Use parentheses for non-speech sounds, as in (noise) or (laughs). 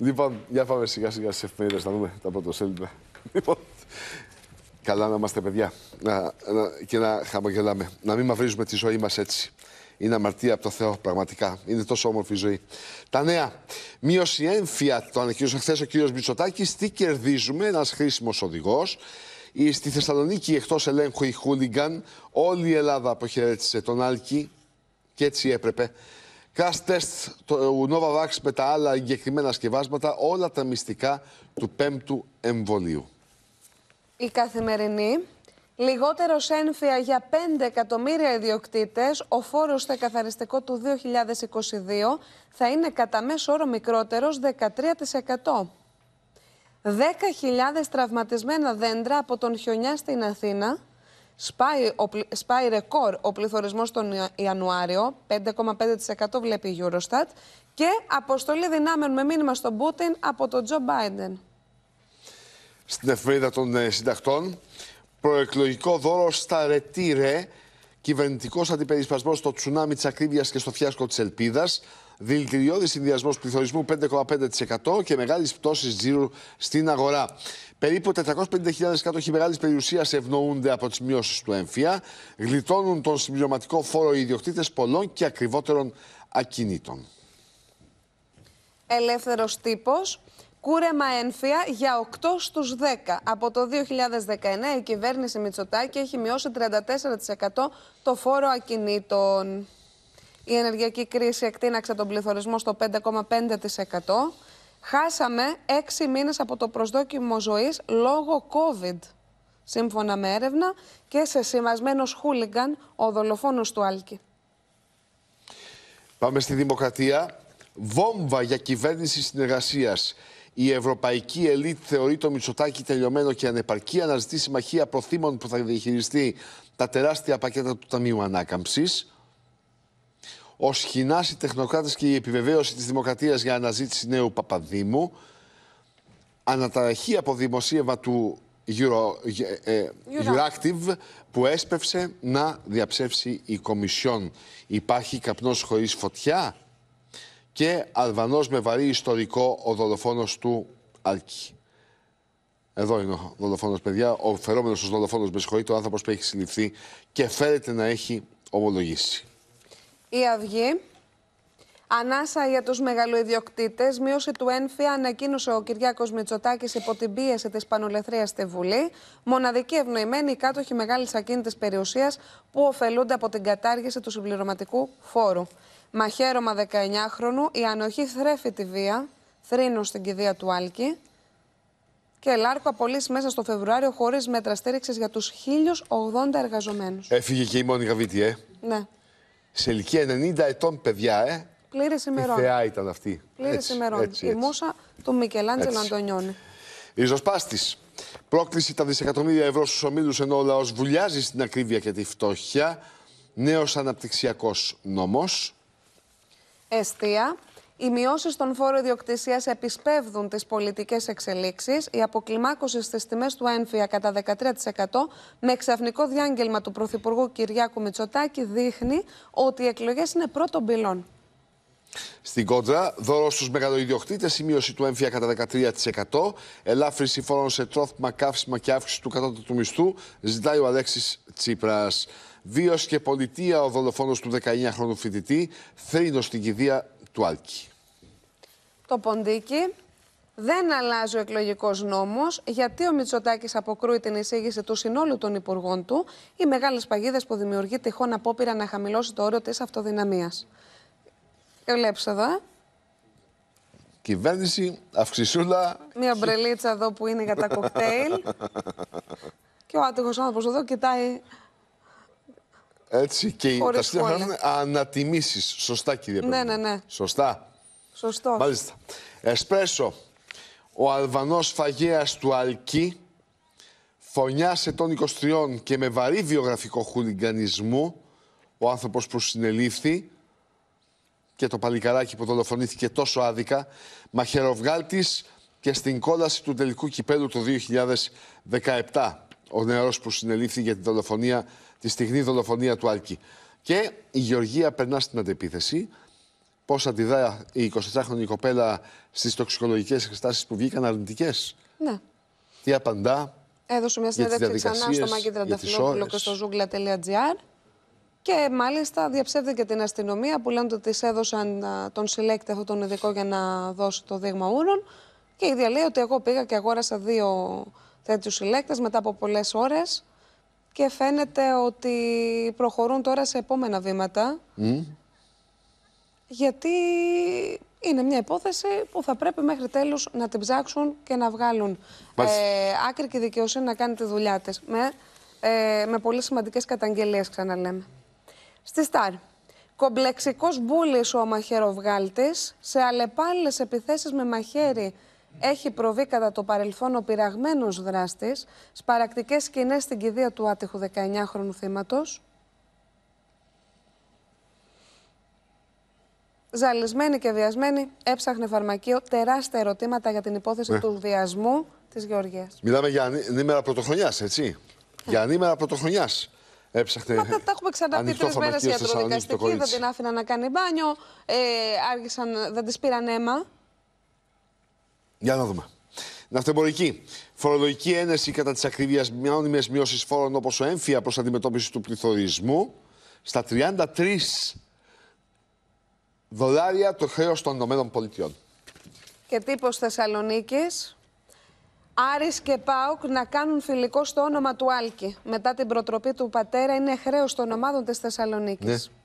Λοιπόν, για πάμε σιγά σιγά στις εφημερίδες να δούμε τα πρωτοσέλιδα. Λοιπόν, καλά να είμαστε παιδιά να, να, και να χαμογελάμε. Να μην μαυρίζουμε τη ζωή μας έτσι. Είναι αμαρτία από το Θεό, πραγματικά. Είναι τόσο όμορφη η ζωή. Τα νέα. Μείωση έμφυα. Το ανακοίνωσε χθες ο κ. Μπιτσοτάκη. Τι κερδίζουμε, ένας χρήσιμος οδηγός. Στη Θεσσαλονίκη, εκτός ελέγχου, η Χούλιγκαν. Όλη η Ελλάδα αποχαιρέτησε τον Άλκη. Και έτσι έπρεπε crash test του ε, Novavax με τα άλλα εγκεκριμένα σκευάσματα, όλα τα μυστικά του πέμπτου εμβολίου. Η καθημερινή Λιγότερο ένφια για 5 εκατομμύρια ιδιοκτήτες, ο φόρος στα καθαριστικό του 2022 θα είναι κατά μέσο όρο μικρότερος 13%. 10.000 τραυματισμένα δέντρα από τον χιονιά στην Αθήνα Σπάει, ο, σπάει ρεκόρ ο πληθωρισμός τον Ιανουάριο, 5,5% βλέπει η Eurostat, και αποστολή δυνάμεων με μήνυμα στον Πούτιν από τον Τζο Μπάιντεν. Στην εφημερίδα των ε, συντακτών, προεκλογικό δώρο στα ρετήρε, κυβερνητικός αντιπερισπασμός στο τσουνάμι της ακρίβειας και στο φιάσκο της ελπίδας, δηλητηριώδης συνδυασμός πληθωρισμού 5,5% και μεγάλης πτώσης τζίρου στην αγορά. Περίπου 450.000 κάτοχοι μεγάλης περιουσίας ευνοούνται από τις μειώσεις του ΕΜΦΙΑ. Γλιτώνουν τον συμπληρωματικό φόρο οι ιδιοκτήτες πολλών και ακριβότερων ακινήτων. Ελεύθερος τύπος. Κούρεμα ένφια για 8 στους 10. Από το 2019 η κυβέρνηση Μητσοτάκη έχει μειώσει 34% το φόρο ακινήτων. Η ενεργειακή κρίση εκτείναξε τον πληθωρισμό στο 5,5%. Χάσαμε έξι μήνες από το προσδόκιμο ζωής λόγω COVID. Σύμφωνα με έρευνα και σε σημασμένος χούλιγκαν ο δολοφόνος του Άλκη. Πάμε στη Δημοκρατία. Βόμβα για κυβέρνηση συνεργασίας. Η ευρωπαϊκή ελίτ θεωρεί το Μητσοτάκι τελειωμένο και ανεπαρκή. αναζητή συμμαχία προθύμων που θα διαχειριστεί τα τεράστια πακέτα του Ταμείου Ανάκαμψης. Ο σχοινάς, οι τεχνοκράτες και η επιβεβαίωση της δημοκρατίας για αναζήτηση νέου Παπαδήμου. Αναταραχή από δημοσίευμα του Euro, ε, ε, που έσπευσε να διαψεύσει η Κομισιόν. Υπάρχει καπνός χωρίς φωτιά και Αλβανός με βαρύ ιστορικό ο δολοφόνος του Αλκή. Εδώ είναι ο δολοφόνος παιδιά. Ο φερόμενος ο δολοφόνος με συγχωρείτε, ο άνθρωπος που έχει συλληφθεί και φέρεται να έχει ομολογήσει. Η Αυγή. Ανάσα για τους μεγαλοειδιοκτήτες, Μείωση του ένφια ανακοίνωσε ο Κυριάκος Μητσοτάκης υπό την πίεση της πανολεθρία στη Βουλή. Μοναδική ευνοημένη οι κάτοχοι μεγάλης ακίνητης περιουσίας που ωφελούνται από την κατάργηση του συμπληρωματικού φόρου. Μαχαίρωμα 19χρονου. Η ανοχή θρέφει τη βία. Θρήνο στην κηδεία του Άλκη. Και Λάρκο απολύσει μέσα στο Φεβρουάριο χωρίς μέτρα στήριξης για τους 1.080 εργαζομένους. Έφυγε και η Ναι σε ηλικία 90 ετών παιδιά, ε. Πλήρε ημερών. θεά ήταν αυτή. Πλήρε ημερών. Η μουσα του Μικελάντζελ Αντωνιώνη. Ριζοσπάστης. Πρόκληση τα δισεκατομμύρια ευρώ στους ομίλους ενώ ο λαός βουλιάζει στην ακρίβεια και τη φτώχεια. Νέος αναπτυξιακός νόμος. Εστία. Οι μειώσεις των φόρων ιδιοκτησίας επισπεύδουν τις πολιτικές εξελίξεις. Η αποκλιμάκωση στις τιμές του ένφια κατά 13% με ξαφνικό διάγγελμα του Πρωθυπουργού Κυριάκου Μητσοτάκη δείχνει ότι οι εκλογές είναι πρώτων πυλών. Στην κόντρα, δώρο στους μεγαλοειδιοκτήτες, η μείωση του έμφυα κατά 13%, ελάφρυνση φόρων σε τρόφιμα, καύσιμα και αύξηση του κατώτατου μισθού, ζητάει ο Αλέξης Τσίπρας. Βίωση και πολιτεία ο δολοφόνος του 19χρονου φοιτητή, θρήνος στην κηδεία του Άλκη. Το ποντίκι. Δεν αλλάζει ο εκλογικός νόμος, γιατί ο Μητσοτάκης αποκρούει την εισήγηση του συνόλου των υπουργών του, οι μεγάλες παγίδες που δημιουργεί τυχόν απόπειρα να χαμηλώσει το όριο της αυτοδυναμίας. Ε, Βλέπεις εδώ, ε. Κυβέρνηση, αυξησούλα. Μία μπρελίτσα εδώ που είναι για τα κοκτέιλ. (laughs) Και ο άτυχος άνθρωπος εδώ κοιτάει έτσι και τα σπίτια είναι ανατιμήσεις. Σωστά, κύριε Ναι, ναι, ναι. Σωστά. Σωστό. Μάλιστα. Εσπρέσο. Ο Αλβανός φαγέας του Αλκή φωνιά τον 23 και με βαρύ βιογραφικό χουλιγκανισμό ο άνθρωπος που συνελήφθη και το παλικαράκι που δολοφονήθηκε τόσο άδικα, μαχαιροβγάλτης και στην κόλαση του τελικού κυπέλου το 2017 ο νεαρός που συνελήφθη για τη δολοφονία, τη στιγμή δολοφονία του Άλκη. Και η Γεωργία περνά στην αντεπίθεση. Πώς αντιδρά η 24χρονη κοπέλα στις τοξικολογικές εξετάσει που βγήκαν αρνητικές. Ναι. Τι απαντά. Έδωσε μια συνέντευξη ξανά στο Μάκη Τρανταφυλόπουλο και στο ζούγκλα.gr. Και μάλιστα διαψεύδεται την αστυνομία που λένε ότι της έδωσαν τον συλλέκτη αυτόν τον ειδικό για να δώσει το δείγμα ούρων. Και η ίδια ότι εγώ πήγα και αγόρασα δύο τέτοιους συλλέκτες μετά από πολλές ώρες. Και φαίνεται ότι προχωρούν τώρα σε επόμενα βήματα. Γιατί είναι μια υπόθεση που θα πρέπει μέχρι τέλους να την ψάξουν και να βγάλουν ε, άκρη και δικαιοσύνη να κάνει τη δουλειά της. Με, ε, με πολύ σημαντικές καταγγελίες ξαναλέμε. Στη ΣΤΑΡ. Κομπλεξικός μπούλης ο μαχαιροβγάλτης σε αλλεπάλληλες επιθέσεις με μαχαίρι έχει προβεί κατά το παρελθόν ο πειραγμένος δράστης σπαρακτικές σκηνές στην κηδεία του άτυχου 19χρονου θύματος. Ζαλισμένη και βιασμένη, έψαχνε φαρμακείο τεράστια ερωτήματα για την υπόθεση ναι. του βιασμού της Γεωργίας. Μιλάμε για ανήμερα πρωτοχρονιάς, έτσι. Για ανήμερα πρωτοχρονιάς. Έψαχνε. Μα τα, έχουμε ξαναπεί τρεις μέρες ιατροδικαστική. Δεν την άφηναν να κάνει μπάνιο. Ε, άργησαν, δεν της πήραν αίμα. Για να δούμε. Ναυτεμπορική. Φορολογική ένεση κατά της ακρίβεια μειώνυμες μειώσεις φόρων όπως ο έμφυα προς αντιμετώπιση του πληθωρισμού. Στα 33 δολάρια το χρέος των Πολιτειών. Και τύπο Θεσσαλονίκης. Άρης και Πάουκ να κάνουν φιλικό στο όνομα του Άλκη. Μετά την προτροπή του πατέρα είναι χρέος των ομάδων της Θεσσαλονίκης. Ναι.